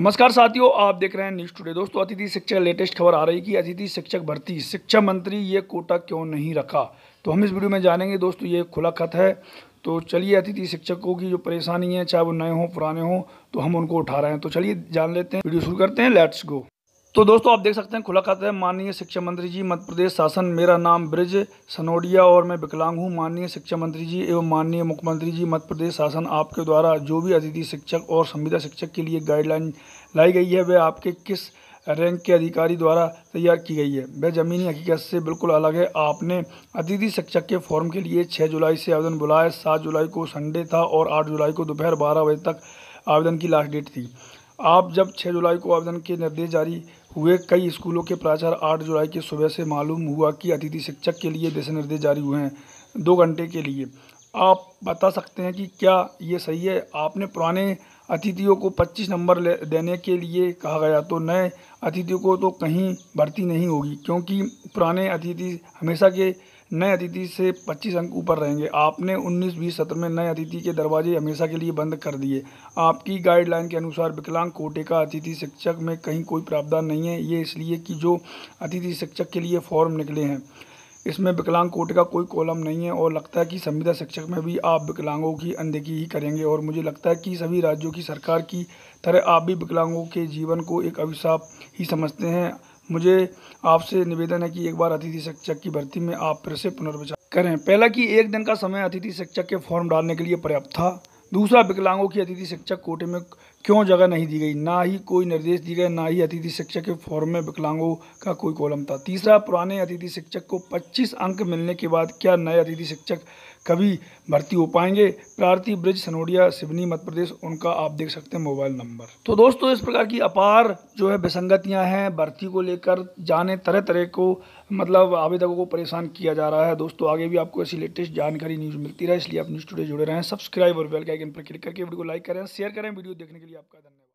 नमस्कार साथियों आप देख रहे हैं न्यूज़ टुडे दोस्तों अतिथि शिक्षक लेटेस्ट खबर आ रही कि अतिथि शिक्षक भर्ती शिक्षा मंत्री ये कोटा क्यों नहीं रखा तो हम इस वीडियो में जानेंगे दोस्तों ये खुला खत है तो चलिए अतिथि शिक्षकों की जो परेशानी है चाहे वो नए हों पुराने हों तो हम उनको उठा रहे हैं तो चलिए जान लेते हैं वीडियो शुरू करते हैं लेट्स गो तो दोस्तों आप देख सकते हैं खुला खाता है माननीय शिक्षा मंत्री जी मध्य प्रदेश शासन मेरा नाम ब्रिज सनोडिया और मैं विकलांग हूँ माननीय शिक्षा मंत्री जी एवं माननीय मुख्यमंत्री जी मध्य प्रदेश शासन आपके द्वारा जो भी अतिथि शिक्षक और संविदा शिक्षक के लिए गाइडलाइन लाई गई है वह आपके किस रैंक के अधिकारी द्वारा तैयार की गई है वह ज़मीनी हकीकत से बिल्कुल अलग है आपने अतिथि शिक्षक के फॉर्म के लिए छः जुलाई से आवेदन बुलाया सात जुलाई को संडे था और आठ जुलाई को दोपहर बारह बजे तक आवेदन की लास्ट डेट थी आप जब 6 जुलाई को आवेदन के निर्देश जारी हुए कई स्कूलों के प्राचार्य 8 जुलाई की सुबह से मालूम हुआ कि अतिथि शिक्षक के लिए दिशा निर्देश जारी हुए हैं दो घंटे के लिए आप बता सकते हैं कि क्या ये सही है आपने पुराने अतिथियों को 25 नंबर देने के लिए कहा गया तो नए अतिथियों को तो कहीं भर्ती नहीं होगी क्योंकि पुराने अतिथि हमेशा के नए अतिथि से 25 अंक ऊपर रहेंगे आपने 19-20 सत्र में नए अतिथि के दरवाजे हमेशा के लिए बंद कर दिए आपकी गाइडलाइन के अनुसार विकलांग कोटे का अतिथि शिक्षक में कहीं कोई प्रावधान नहीं है ये इसलिए कि जो अतिथि शिक्षक के लिए फॉर्म निकले हैं इसमें विकलांग कोटे का कोई कॉलम नहीं है और लगता है कि संविदा शिक्षक में भी आप विकलांगों की अनदेखी ही करेंगे और मुझे लगता है कि सभी राज्यों की सरकार की तरह आप भी विकलांगों के जीवन को एक अभिशाप ही समझते हैं मुझे आपसे निवेदन है कि एक बार अतिथि शिक्षक की भर्ती में आप फिर से पुनर्विचार करें पहला कि एक दिन का समय अतिथि शिक्षक के फॉर्म डालने के लिए पर्याप्त था दूसरा विकलांगों की अतिथि शिक्षक कोटे में क्यों जगह नहीं दी गई ना ही कोई निर्देश दिए गए ना ही अतिथि शिक्षक के फॉर्म में विकलांगों का कोई कॉलम था तीसरा पुराने अतिथि शिक्षक को 25 अंक मिलने के बाद क्या नए अतिथि शिक्षक कभी भर्ती हो पाएंगे प्रार्थी ब्रिज सनोडिया सिवनी मध्य प्रदेश उनका आप देख सकते हैं मोबाइल नंबर तो दोस्तों इस प्रकार की अपार जो है विसंगतियाँ हैं भर्ती को लेकर जाने तरह तरह को मतलब आवेदकों को परेशान किया जा रहा है दोस्तों आगे भी आपको ऐसी लेटेस्ट जानकारी न्यूज़ मिलती रहे इसलिए आप न्यूज़ टुडे जुड़े रहें सब्सक्राइब और बेल के आइकन पर क्लिक करके वीडियो को लाइक करें शेयर करें वीडियो देखने के शुक्रिया आपका धन्यवाद